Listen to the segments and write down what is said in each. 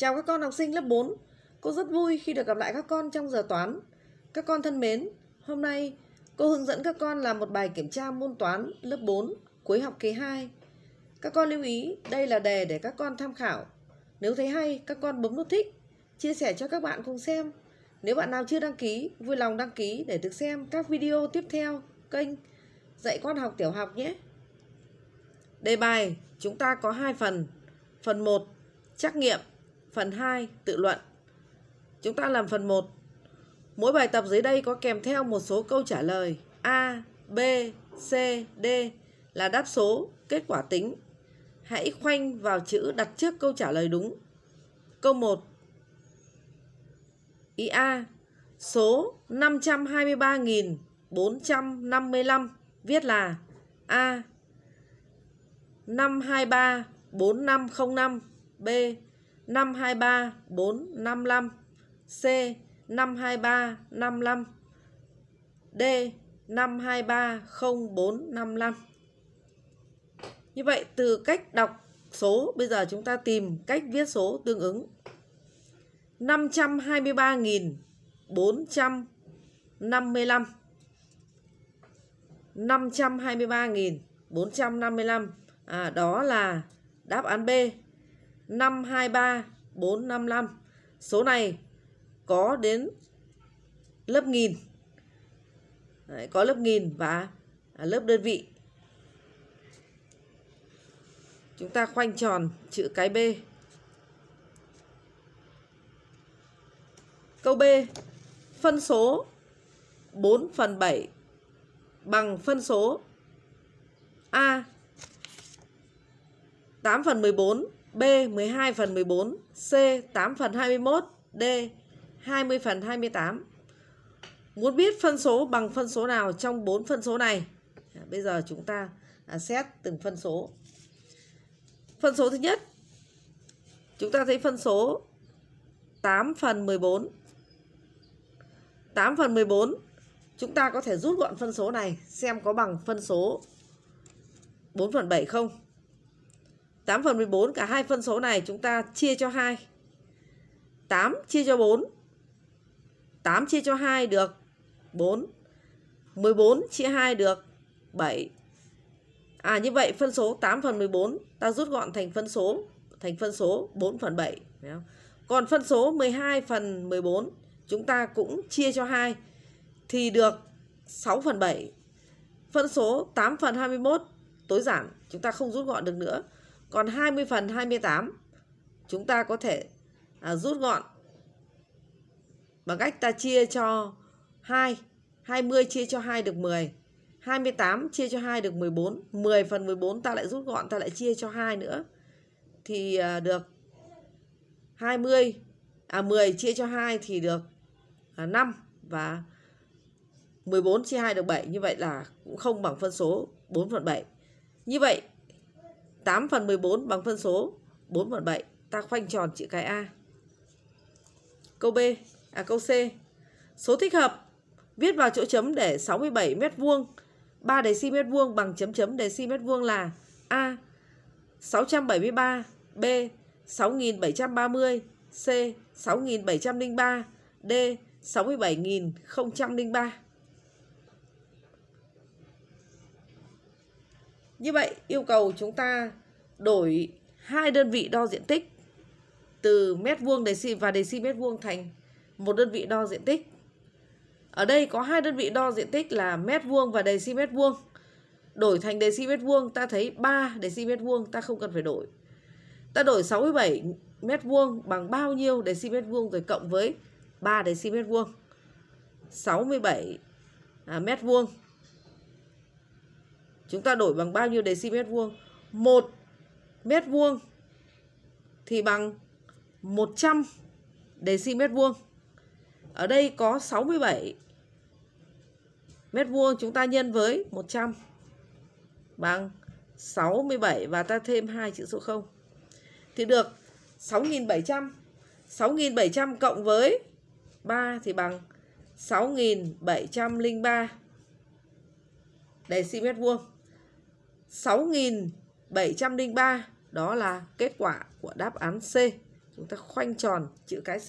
Chào các con học sinh lớp 4 Cô rất vui khi được gặp lại các con trong giờ toán Các con thân mến Hôm nay cô hướng dẫn các con làm một bài kiểm tra môn toán lớp 4 cuối học kỳ 2 Các con lưu ý đây là đề để các con tham khảo Nếu thấy hay các con bấm nút thích Chia sẻ cho các bạn cùng xem Nếu bạn nào chưa đăng ký vui lòng đăng ký để được xem các video tiếp theo kênh Dạy con học tiểu học nhé Đề bài chúng ta có hai phần Phần 1 trắc nghiệm Phần 2, tự luận. Chúng ta làm phần 1. Mỗi bài tập dưới đây có kèm theo một số câu trả lời A, B, C, D là đáp số, kết quả tính. Hãy khoanh vào chữ đặt trước câu trả lời đúng. Câu 1. Ý A, số 523.455 viết là A 523 4505 B 523 455 C 523 55 D 523 0455 Như vậy từ cách đọc số bây giờ chúng ta tìm cách viết số tương ứng 523.455 523.455 à, đó là đáp án B 523 455. Số này có đến lớp nghìn. Đấy, có lớp nghìn và à, lớp đơn vị. Chúng ta khoanh tròn chữ cái B. Câu B. Phân số 4 phần 7 bằng phân số A 8 phần 14 B 12 phần 14, C 8 phần 21, D 20 phần 28. Muốn biết phân số bằng phân số nào trong 4 phân số này? À, bây giờ chúng ta à, xét từng phân số. Phân số thứ nhất, chúng ta thấy phân số 8 phần 14. 8 phần 14, chúng ta có thể rút gọn phân số này xem có bằng phân số 4 phần 7 không? 8 phần 14 cả hai phân số này chúng ta chia cho 2. 8 chia cho 4. 8 chia cho 2 được 4. 14 chia 2 được 7. À như vậy phân số 8 phần 14 ta rút gọn thành phân số thành phân số 4 phần 7. Không? Còn phân số 12 phần 14 chúng ta cũng chia cho 2 thì được 6 phần 7. Phân số 8 phần 21 tối giản chúng ta không rút gọn được nữa. Còn 20 phần 28 chúng ta có thể à, rút gọn bằng cách ta chia cho 2. 20 chia cho 2 được 10. 28 chia cho 2 được 14. 10 phần 14 ta lại rút gọn ta lại chia cho 2 nữa. Thì à, được 20 à 10 chia cho 2 thì được à, 5 và 14 chia 2 được 7 như vậy là cũng không bằng phân số 4 phần 7. Như vậy 8 phần 14 bằng phân số 4 phần 7. Ta khoanh tròn chữ cái A. Câu B, à câu C. Số thích hợp viết vào chỗ chấm để 67 m2, 3 deci mét vuông bằng chấm chấm đề deci mét vuông là A 673, B 6730, C 6703, D 67003. Như vậy yêu cầu chúng ta đổi hai đơn vị đo diện tích từ mét vuông xi và đề xi mét vuông thành một đơn vị đo diện tích. Ở đây có hai đơn vị đo diện tích là mét vuông và đề xi mét vuông. Đổi thành đề xi mét vuông ta thấy 3 xi mét vuông ta không cần phải đổi. Ta đổi 67 mét vuông bằng bao nhiêu đề xi mét vuông rồi cộng với 3 xi mét vuông. 67 à, mét vuông Chúng ta đổi bằng bao nhiêu đề xi mét vuông? một mét vuông thì bằng 100 xi mét vuông. Ở đây có 67 mét vuông chúng ta nhân với 100 bằng 67 và ta thêm hai chữ số 0. Thì được 6700. 6700 cộng với 3 thì bằng 6703 xi mét vuông. 6.703 đó là kết quả của đáp án C. Chúng ta khoanh tròn chữ cái C.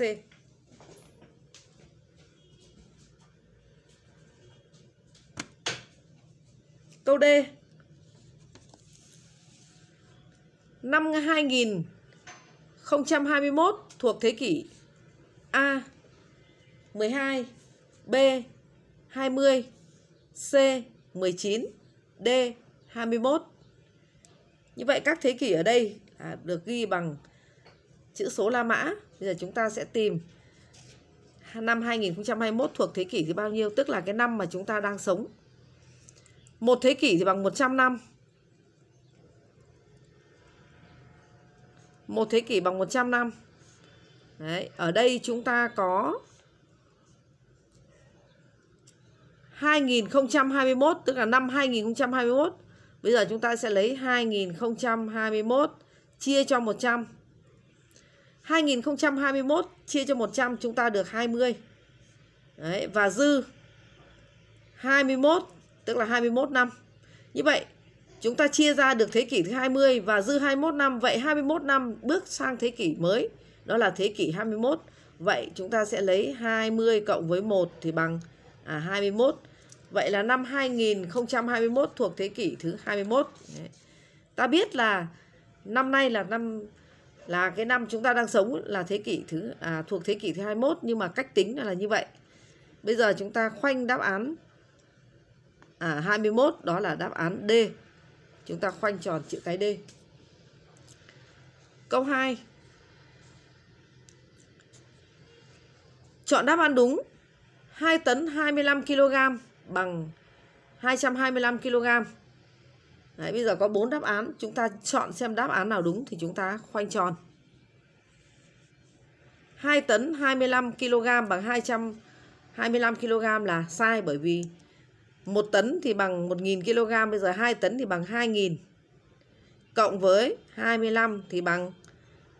Câu D. Năm 2021 thuộc thế kỷ A 12, B 20, C 19, D 21. Như vậy các thế kỷ ở đây à, được ghi bằng chữ số La Mã. Bây giờ chúng ta sẽ tìm năm 2021 thuộc thế kỷ thì bao nhiêu, tức là cái năm mà chúng ta đang sống. Một thế kỷ thì bằng 100 năm. Một thế kỷ bằng 100 năm. Đấy, ở đây chúng ta có 2021 tức là năm 2021 Bây giờ chúng ta sẽ lấy 2021 chia cho 100. 2021 chia cho 100 chúng ta được 20. Đấy, và dư 21, tức là 21 năm. Như vậy, chúng ta chia ra được thế kỷ thứ 20 và dư 21 năm. Vậy 21 năm bước sang thế kỷ mới, đó là thế kỷ 21. Vậy chúng ta sẽ lấy 20 cộng với 1 thì bằng à, 21. Vậy là năm 2021 thuộc thế kỷ thứ 21. Đấy. Ta biết là năm nay là năm là cái năm chúng ta đang sống là thế kỷ thứ à, thuộc thế kỷ thứ 21 nhưng mà cách tính là như vậy. Bây giờ chúng ta khoanh đáp án à, 21 đó là đáp án D. Chúng ta khoanh tròn chữ cái D. Câu 2. Chọn đáp án đúng 2 tấn 25 kg bằng 225 kg. Đấy, bây giờ có 4 đáp án, chúng ta chọn xem đáp án nào đúng thì chúng ta khoanh tròn. 2 tấn 25 kg bằng 225 kg là sai bởi vì 1 tấn thì bằng 1000 kg, bây giờ 2 tấn thì bằng 2000. Cộng với 25 thì bằng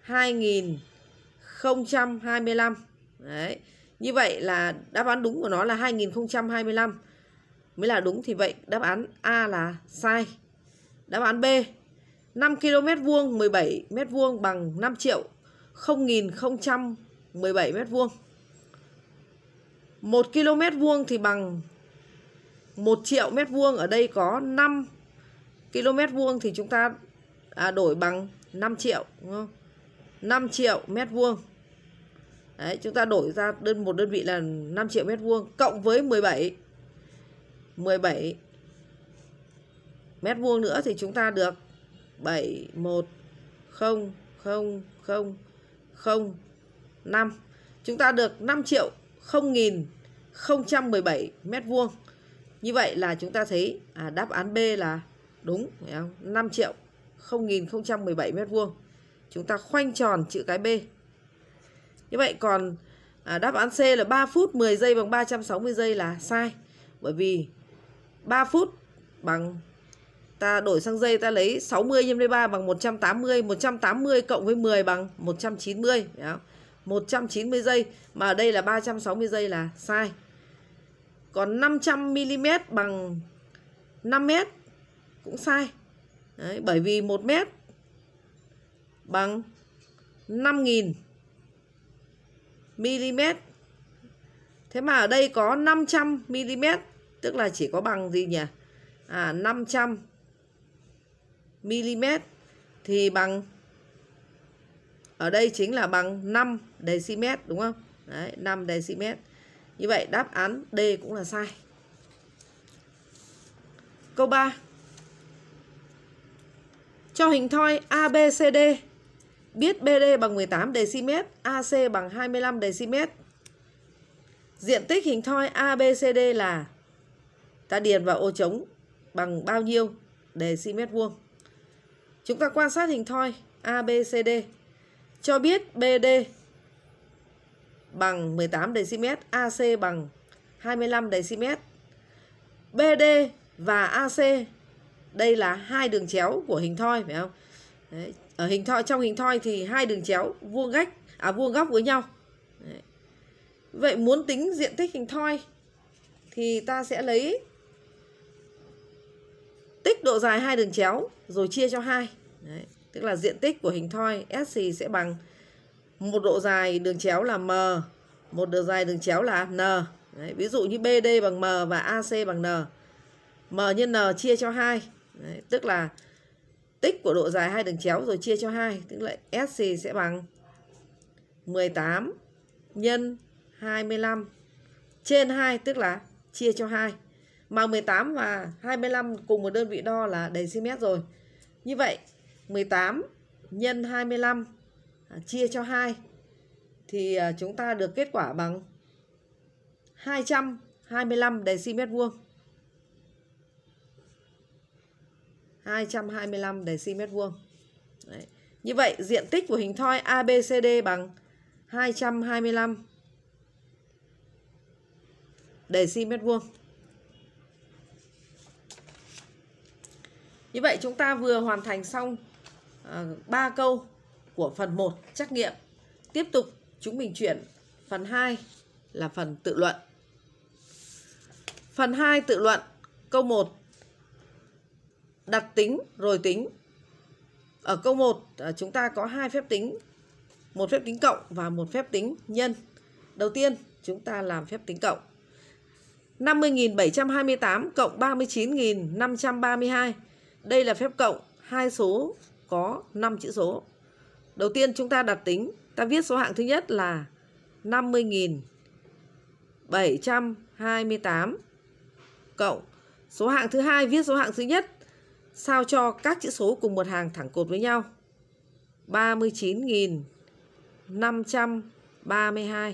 2025. Đấy. Như vậy là đáp án đúng của nó là 2025 mới là đúng thì vậy đáp án A là sai. Đáp án B 5 km vuông 17 m vuông bằng 5 triệu 0.017 m vuông. 1 km vuông thì bằng 1 triệu mét vuông ở đây có 5 km vuông thì chúng ta à, đổi bằng 5 triệu đúng không? 5 triệu mét vuông. Đấy, chúng ta đổi ra đơn một đơn vị là 5 triệu mét vuông cộng với 17 17 mét vuông nữa thì chúng ta được 710005. Chúng ta được 5 triệu 0.017 mét vuông. Như vậy là chúng ta thấy à, đáp án B là đúng phải không? 5 triệu 0.017 mét vuông. Chúng ta khoanh tròn chữ cái B. Như vậy còn à, đáp án C là 3 phút 10 giây bằng 360 giây là sai. Bởi vì 3 phút bằng ta đổi sang giây ta lấy 60 nhân với 3 bằng 180, 180 cộng với 10 bằng 190, phải không? 190 giây mà ở đây là 360 giây là sai. Còn 500 mm bằng 5 m cũng sai. Đấy, bởi vì 1 m bằng 5000 mm. Thế mà ở đây có 500 mm tức là chỉ có bằng gì nhỉ à, 500 mm thì bằng ở đây chính là bằng 5 dm đúng không Đấy, 5 dm như vậy đáp án D cũng là sai câu 3 cho hình thoi ABCD biết BD bằng 18 dm AC bằng 25 dm diện tích hình thoi ABCD là ta điền vào ô trống bằng bao nhiêu đề mét vuông. Chúng ta quan sát hình thoi ABCD cho biết BD bằng 18 dm, AC bằng 25 dm. BD và AC đây là hai đường chéo của hình thoi phải không? Đấy, ở hình thoi trong hình thoi thì hai đường chéo vuông gách à vuông góc với nhau. Đấy. Vậy muốn tính diện tích hình thoi thì ta sẽ lấy tích độ dài hai đường chéo rồi chia cho hai tức là diện tích của hình thoi SC sẽ bằng một độ dài đường chéo là M, một độ dài đường chéo là N. Đấy, ví dụ như BD bằng M và AC bằng N. M nhân N chia cho hai, tức là tích của độ dài hai đường chéo rồi chia cho hai, tức là SC sẽ bằng 18 nhân 25 trên 2 tức là chia cho 2 mà 18 và 25 cùng một đơn vị đo là đầy cm rồi như vậy 18 nhân 25 à, chia cho 2 thì à, chúng ta được kết quả bằng 225 decimet vuông 225 decimet vuông Như vậy diện tích của hình thoi ABCD bằng 225 decimet vuông Như vậy chúng ta vừa hoàn thành xong à, ba uh, câu của phần 1 trắc nghiệm. Tiếp tục chúng mình chuyển phần 2 là phần tự luận. Phần 2 tự luận câu 1 đặt tính rồi tính. Ở câu 1 à, chúng ta có hai phép tính, một phép tính cộng và một phép tính nhân. Đầu tiên chúng ta làm phép tính cộng. 50.728 cộng 39.532 đây là phép cộng hai số có 5 chữ số. Đầu tiên chúng ta đặt tính, ta viết số hạng thứ nhất là 50.728 cộng số hạng thứ hai viết số hạng thứ nhất sao cho các chữ số cùng một hàng thẳng cột với nhau. 39.532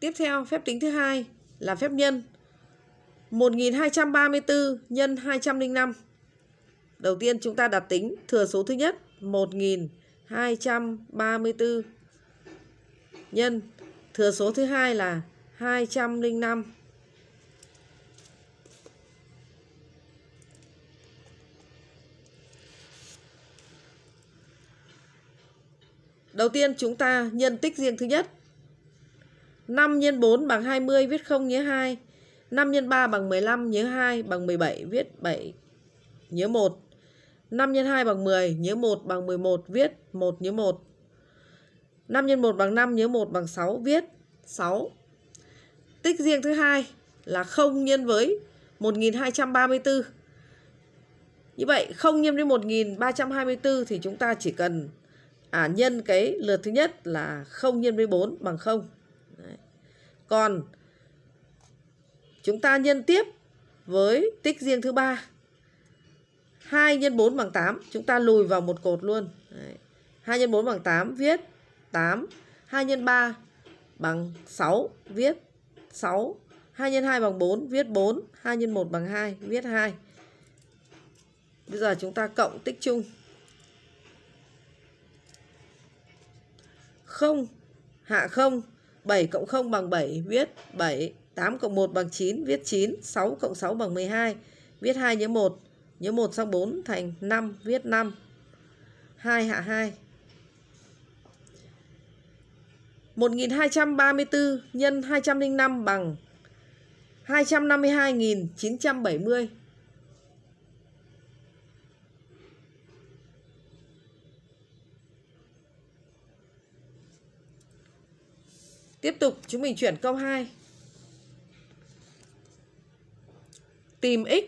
Tiếp theo, phép tính thứ hai là phép nhân. 1234 nhân 205. Đầu tiên chúng ta đặt tính thừa số thứ nhất 1234 nhân thừa số thứ hai là 205. Đầu tiên chúng ta nhân tích riêng thứ nhất 5 x 4 bằng 20 viết 0 nhớ 2. 5 x 3 bằng 15 nhớ 2 bằng 17 viết 7 nhớ 1. 5 x 2 bằng 10 nhớ 1 bằng 11 viết 1 nhớ 1. 5 x 1 bằng 5 nhớ 1 bằng 6 viết 6. Tích riêng thứ hai là 0 nhân với 1234. Như vậy 0 nhân với 1324 thì chúng ta chỉ cần à, nhân cái lượt thứ nhất là 0 nhân với 4 bằng 0 còn chúng ta nhân tiếp với tích riêng thứ ba 2 nhân 4 bằng 8 chúng ta lùi vào một cột luôn Đấy. 2 nhân 4 bằng 8 viết 8 2 nhân 3 bằng 6 viết 6 2 nhân 2 bằng 4 viết 4 2 nhân 1 bằng 2 viết 2 Bây giờ chúng ta cộng tích chung 0 hạ 0 7 cộng 0 bằng 7 viết 7, 8 cộng 1 bằng 9 viết 9, 6 cộng 6 bằng 12 viết 2 nhớ 1, nhớ 1 sang 4 thành 5 viết 5, 2 hạ 2. 1234 nhân 205 bằng 252.970 Tiếp tục chúng mình chuyển câu 2. Tìm x.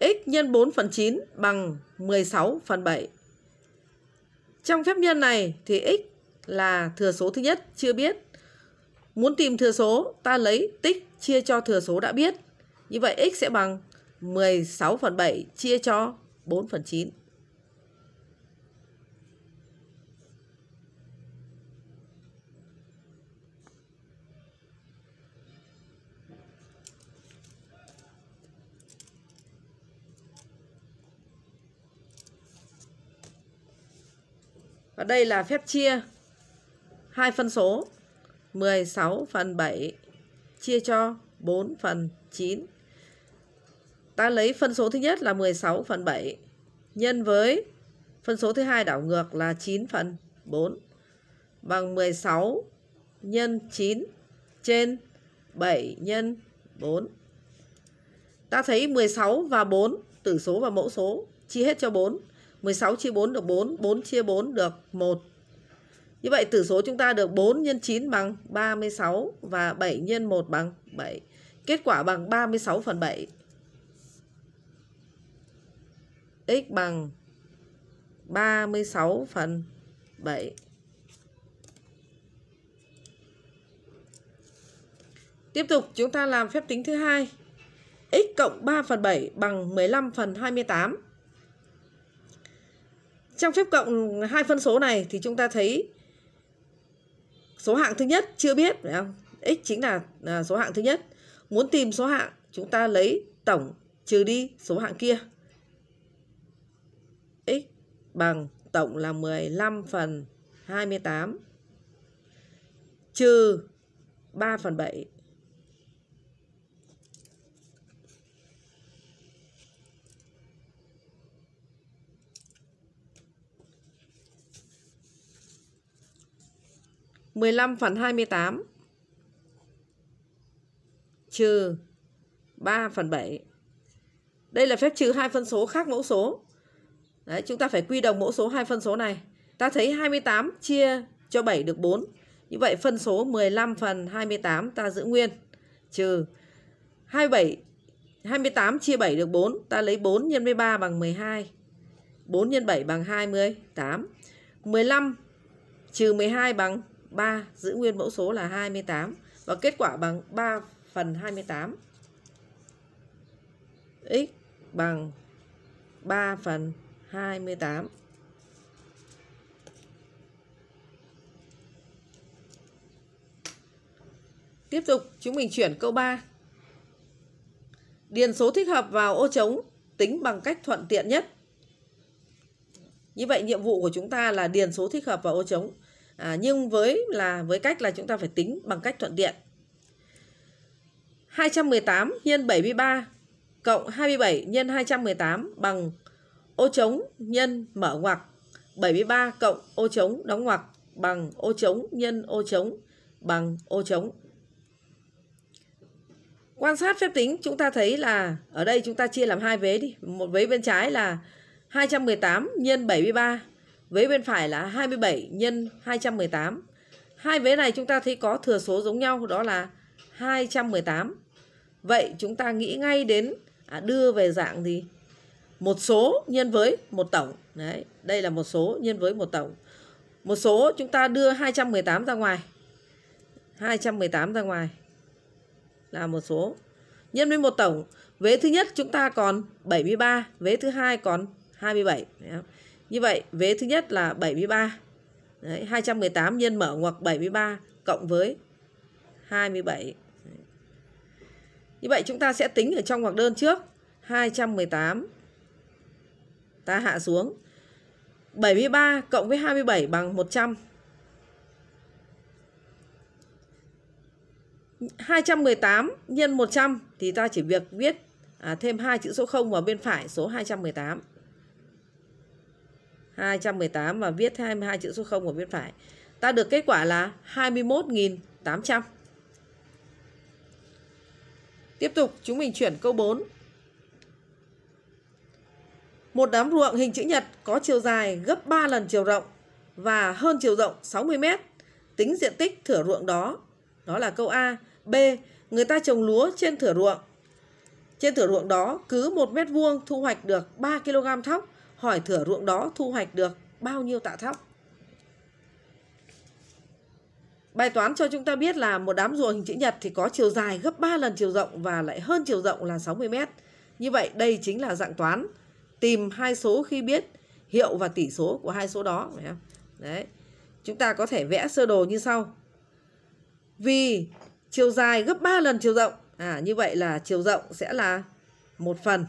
x nhân 4 phần 9 bằng 16 phần 7. Trong phép nhân này thì x là thừa số thứ nhất chưa biết. Muốn tìm thừa số ta lấy tích chia cho thừa số đã biết. Như vậy x sẽ bằng 16 phần 7 chia cho 4 phần 9. Và đây là phép chia hai phân số 16 phần 7 chia cho 4 phần 9. Ta lấy phân số thứ nhất là 16 phần 7 nhân với phân số thứ hai đảo ngược là 9 phần 4 bằng 16 nhân 9 trên 7 nhân 4. Ta thấy 16 và 4, tử số và mẫu số, chia hết cho 4. 16 chia 4 được 4, 4 chia 4 được 1. Như vậy tử số chúng ta được 4 nhân 9 bằng 36 và 7 nhân 1 bằng 7. Kết quả bằng 36 phần 7. x bằng 36 phần 7. Tiếp tục chúng ta làm phép tính thứ hai. x cộng 3 phần 7 bằng 15 phần 28. Trong phép cộng hai phân số này thì chúng ta thấy số hạng thứ nhất chưa biết phải không? X chính là à, số hạng thứ nhất. Muốn tìm số hạng chúng ta lấy tổng trừ đi số hạng kia. X bằng tổng là 15 phần 28 trừ 3 phần 7 15 phần 28 trừ 3 phần 7. Đây là phép trừ hai phân số khác mẫu số. Đấy, chúng ta phải quy đồng mẫu số hai phân số này. Ta thấy 28 chia cho 7 được 4. Như vậy phân số 15 phần 28 ta giữ nguyên. Trừ 27 28 chia 7 được 4. Ta lấy 4 nhân với 3 bằng 12. 4 nhân 7 bằng 28. 15 trừ 12 bằng 3 giữ nguyên mẫu số là 28 và kết quả bằng 3 phần 28. X bằng 3 phần 28. Tiếp tục chúng mình chuyển câu 3. Điền số thích hợp vào ô trống tính bằng cách thuận tiện nhất. Như vậy nhiệm vụ của chúng ta là điền số thích hợp vào ô trống à, nhưng với là với cách là chúng ta phải tính bằng cách thuận tiện 218 nhân 73 cộng 27 nhân 218 bằng ô trống nhân mở ngoặc 73 cộng ô trống đóng ngoặc bằng ô trống nhân ô trống bằng ô trống. Quan sát phép tính chúng ta thấy là ở đây chúng ta chia làm hai vế đi, một vế bên trái là 218 nhân 73 Vế bên phải là 27 nhân 218. Hai vế này chúng ta thấy có thừa số giống nhau đó là 218. Vậy chúng ta nghĩ ngay đến à, đưa về dạng gì? Một số nhân với một tổng. Đấy, đây là một số nhân với một tổng. Một số chúng ta đưa 218 ra ngoài. 218 ra ngoài là một số nhân với một tổng. Vế thứ nhất chúng ta còn 73, vế thứ hai còn 27. Đấy không? Như vậy vế thứ nhất là 73. Đấy, 218 nhân mở ngoặc 73 cộng với 27. Đấy. Như vậy chúng ta sẽ tính ở trong ngoặc đơn trước. 218 ta hạ xuống 73 cộng với 27 bằng 100. 218 nhân 100 thì ta chỉ việc viết à, thêm hai chữ số 0 vào bên phải số 218. 218 và viết 22 chữ số 0 ở bên phải. Ta được kết quả là 21.800. Tiếp tục chúng mình chuyển câu 4. Một đám ruộng hình chữ nhật có chiều dài gấp 3 lần chiều rộng và hơn chiều rộng 60 m. Tính diện tích thửa ruộng đó. Đó là câu A. B. Người ta trồng lúa trên thửa ruộng. Trên thửa ruộng đó cứ 1 mét vuông thu hoạch được 3 kg thóc hỏi thửa ruộng đó thu hoạch được bao nhiêu tạ thóc. Bài toán cho chúng ta biết là một đám rùa hình chữ nhật thì có chiều dài gấp 3 lần chiều rộng và lại hơn chiều rộng là 60 mét. Như vậy đây chính là dạng toán tìm hai số khi biết hiệu và tỷ số của hai số đó. Đấy. Chúng ta có thể vẽ sơ đồ như sau. Vì chiều dài gấp 3 lần chiều rộng. À, như vậy là chiều rộng sẽ là một phần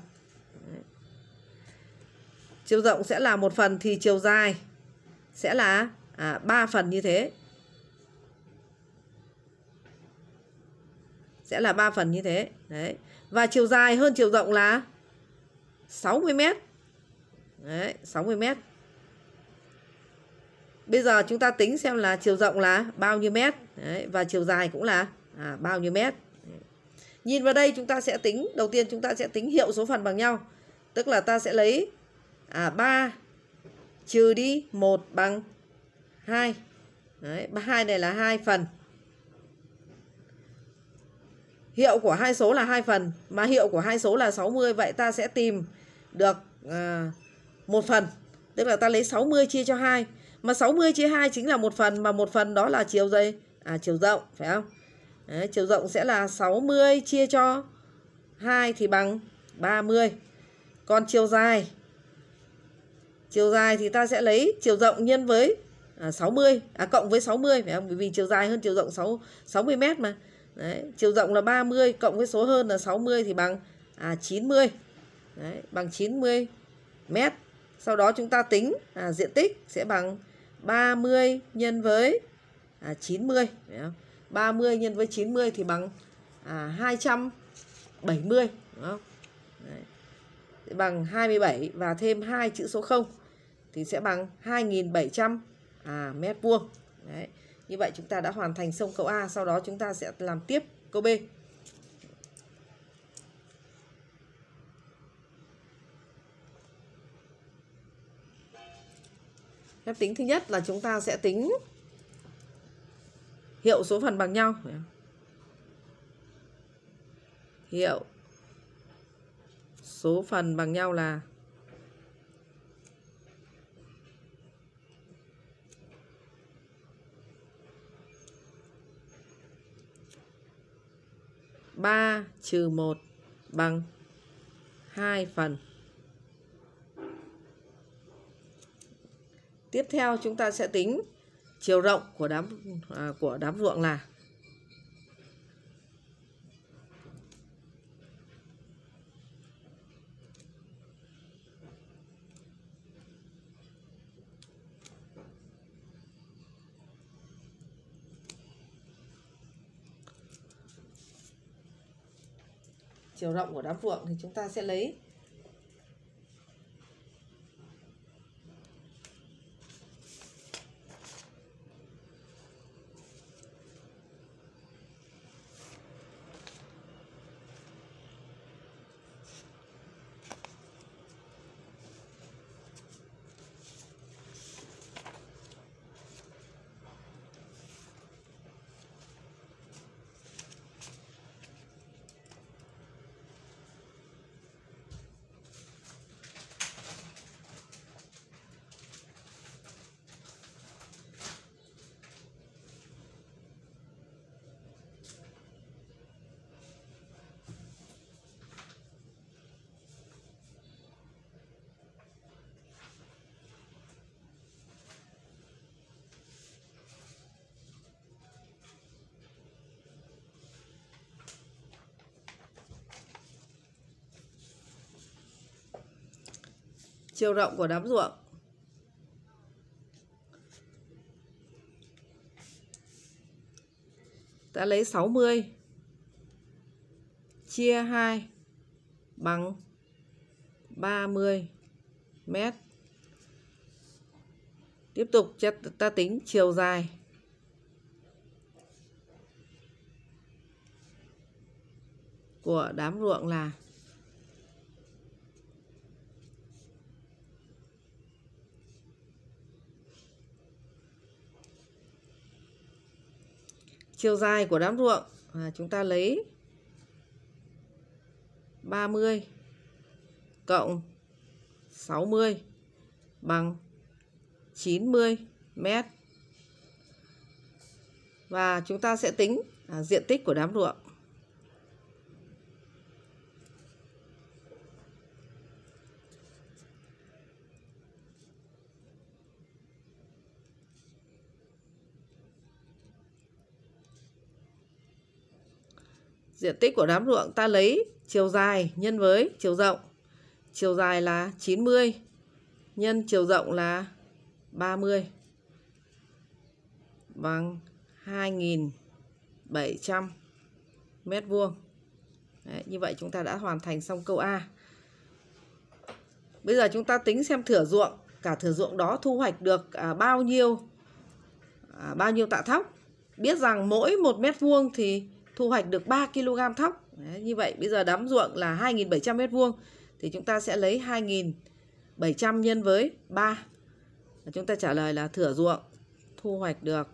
chiều rộng sẽ là một phần thì chiều dài sẽ là à, 3 phần như thế sẽ là 3 phần như thế đấy và chiều dài hơn chiều rộng là 60 mét đấy 60 mét bây giờ chúng ta tính xem là chiều rộng là bao nhiêu mét đấy, và chiều dài cũng là à, bao nhiêu mét nhìn vào đây chúng ta sẽ tính đầu tiên chúng ta sẽ tính hiệu số phần bằng nhau tức là ta sẽ lấy à, 3 trừ đi 1 bằng 2. Đấy, 2 này là 2 phần. Hiệu của hai số là hai phần mà hiệu của hai số là 60 vậy ta sẽ tìm được à, một phần. Tức là ta lấy 60 chia cho 2 mà 60 chia 2 chính là một phần mà một phần đó là chiều dày à chiều rộng phải không? Đấy, chiều rộng sẽ là 60 chia cho 2 thì bằng 30. Còn chiều dài chiều dài thì ta sẽ lấy chiều rộng nhân với à, 60 à, cộng với 60 phải không? Bởi vì chiều dài hơn chiều rộng 6 60 m mà. Đấy, chiều rộng là 30 cộng với số hơn là 60 thì bằng à, 90. Đấy, bằng 90 m. Sau đó chúng ta tính à, diện tích sẽ bằng 30 nhân với à, 90 phải không? 30 nhân với 90 thì bằng à, 270 đúng không? Đấy. Bằng 27 và thêm hai chữ số 0 thì sẽ bằng 2.700 à, mét vuông. Đấy. Như vậy chúng ta đã hoàn thành xong câu A, sau đó chúng ta sẽ làm tiếp câu B. Phép tính thứ nhất là chúng ta sẽ tính hiệu số phần bằng nhau. Hiệu số phần bằng nhau là 3 trừ 1 bằng 2 phần. Tiếp theo chúng ta sẽ tính chiều rộng của đám à, của đám ruộng là chiều rộng của đám ruộng thì chúng ta sẽ lấy chiều rộng của đám ruộng ta lấy 60 chia 2 bằng 30 mét tiếp tục ta tính chiều dài của đám ruộng là chiều dài của đám ruộng à, chúng ta lấy 30 cộng 60 bằng 90 mét. Và chúng ta sẽ tính à, diện tích của đám ruộng. Diện tích của đám ruộng ta lấy chiều dài nhân với chiều rộng. Chiều dài là 90 nhân chiều rộng là 30 bằng 2.700 mét vuông. Đấy, như vậy chúng ta đã hoàn thành xong câu A. Bây giờ chúng ta tính xem thửa ruộng, cả thửa ruộng đó thu hoạch được à, bao nhiêu à, bao nhiêu tạ thóc. Biết rằng mỗi một mét vuông thì thu hoạch được 3 kg thóc. Đấy, như vậy bây giờ đám ruộng là 2.700 m2 thì chúng ta sẽ lấy 2.700 nhân với 3. Chúng ta trả lời là thửa ruộng thu hoạch được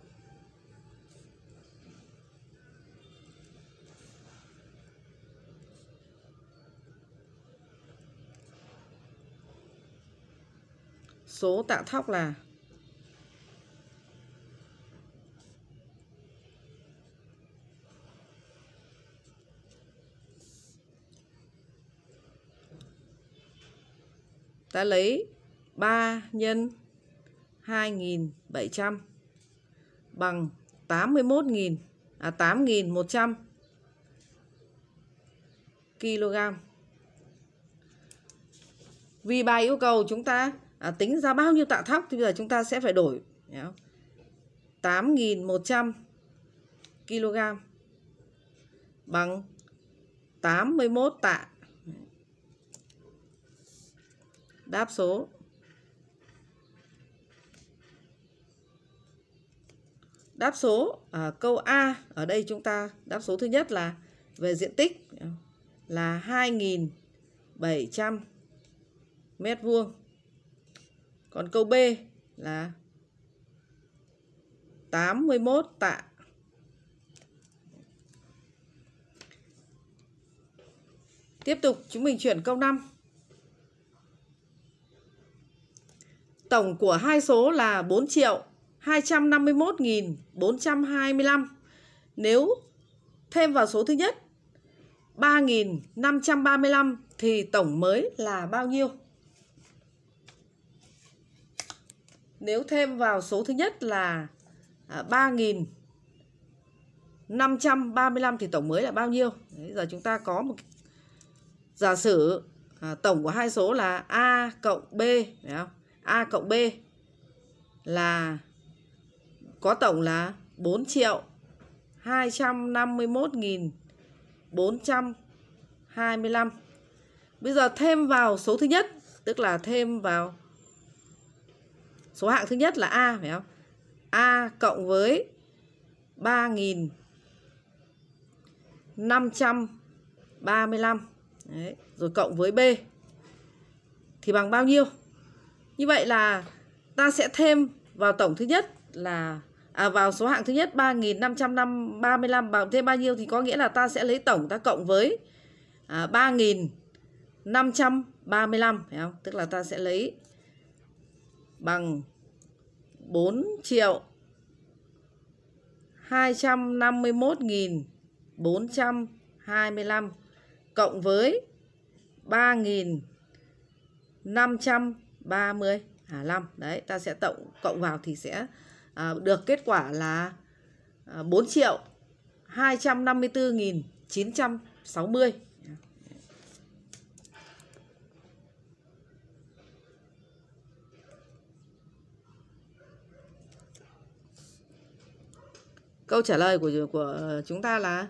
số tạ thóc là ta lấy 3 nhân 2.700 bằng 81.000 à 8.100 kg. Vì bài yêu cầu chúng ta à, tính ra bao nhiêu tạ thóc thì bây giờ chúng ta sẽ phải đổi 8.100 kg bằng 81 tạ đáp số đáp số à, câu A ở đây chúng ta đáp số thứ nhất là về diện tích là 2.700 mét vuông còn câu B là 81 tạ tiếp tục chúng mình chuyển câu 5 Tổng của hai số là 4 triệu 251.425 Nếu thêm vào số thứ nhất 3.535 thì tổng mới là bao nhiêu? Nếu thêm vào số thứ nhất là 3.535 à, thì tổng mới là bao nhiêu? bây giờ chúng ta có một giả sử à, tổng của hai số là A cộng B. Phải không? A cộng B là có tổng là 4 triệu 251.425. Bây giờ thêm vào số thứ nhất, tức là thêm vào số hạng thứ nhất là A phải không? A cộng với 3.000 535 Đấy, rồi cộng với B thì bằng bao nhiêu? Như vậy là ta sẽ thêm vào tổng thứ nhất là à, vào số hạng thứ nhất 3.535 bằng thêm bao nhiêu thì có nghĩa là ta sẽ lấy tổng ta cộng với à, 3.535 phải không? Tức là ta sẽ lấy bằng 4 triệu 251.425 cộng với 3.535 30 à, 5 đấy ta sẽ tổng cộng vào thì sẽ à, được kết quả là à, 4 triệu 254.960 Câu trả lời của của chúng ta là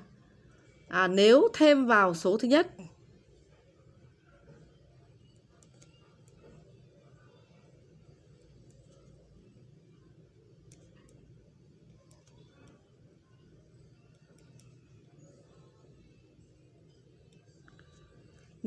à, nếu thêm vào số thứ nhất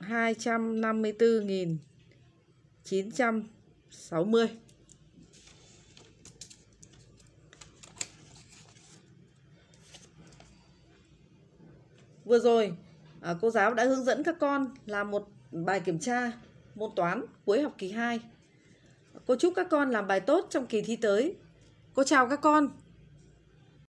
254.960 Vừa rồi à, cô giáo đã hướng dẫn các con làm một bài kiểm tra môn toán cuối học kỳ 2 Cô chúc các con làm bài tốt trong kỳ thi tới Cô chào các con